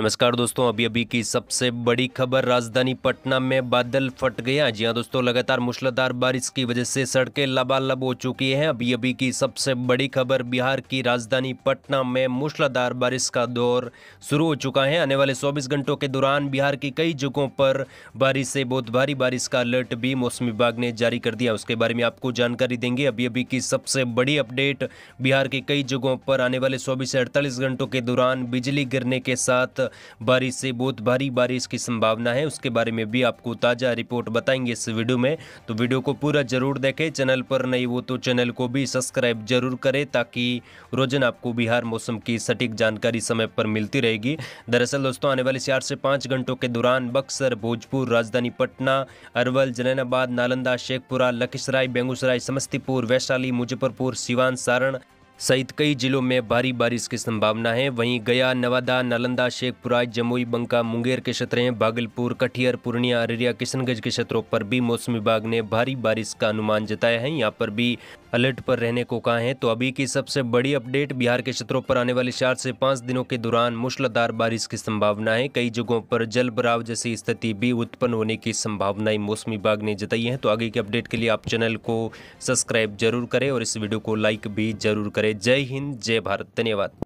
नमस्कार दोस्तों अभी अभी की सबसे बड़ी खबर राजधानी पटना में बादल फट गया जी हाँ दोस्तों लगातार मूसलाधार बारिश की वजह से सड़कें लबालब हो चुकी हैं अभी अभी की सबसे बड़ी खबर बिहार की राजधानी पटना में मूसलाधार बारिश का दौर शुरू हो चुका है आने वाले 24 घंटों के दौरान बिहार की कई जगहों पर बारिश से बहुत भारी बारिश का अलर्ट भी मौसम विभाग ने जारी कर दिया उसके बारे में आपको जानकारी देंगे अभी अभी की सबसे बड़ी अपडेट बिहार के कई जगहों पर आने वाले चौबीस से अड़तालीस घंटों के दौरान बिजली गिरने के साथ बारिश से बहुत भारी बारिश की संभावना है उसके बारे में भी आपको ताज़ा रिपोर्ट बताएंगे इस वीडियो में तो वीडियो को पूरा जरूर देखें चैनल पर नहीं वो तो चैनल को भी सब्सक्राइब जरूर करें ताकि रोजाना आपको बिहार मौसम की सटीक जानकारी समय पर मिलती रहेगी दरअसल दोस्तों आने वाले चार से पाँच घंटों के दौरान बक्सर भोजपुर राजधानी पटना अरवल जलनाबाद नालंदा शेखपुरा लखीसराय बेगूसराय समस्तीपुर वैशाली मुजफ्फरपुर सिवान सारण सहित कई जिलों में भारी बारिश की संभावना है वहीं गया नवादा नालंदा शेखपुरा जमुई बंका मुंगेर के क्षेत्र हैं भागलपुर कटियर पूर्णिया अररिया किशनगंज के क्षेत्रों पर भी मौसम विभाग ने भारी बारिश का अनुमान जताया है यहाँ पर भी अलर्ट पर रहने को कहा है तो अभी की सबसे बड़ी अपडेट बिहार के क्षेत्रों पर आने वाले चार से पाँच दिनों के दौरान मूसलाधार बारिश की संभावना है कई जगहों पर जल भराव जैसी स्थिति भी उत्पन्न होने की संभावनाएं मौसम विभाग ने जताई है तो आगे की अपडेट के लिए आप चैनल को सब्सक्राइब जरूर करें और इस वीडियो को लाइक भी जरूर करें जय हिंद जय भारत धन्यवाद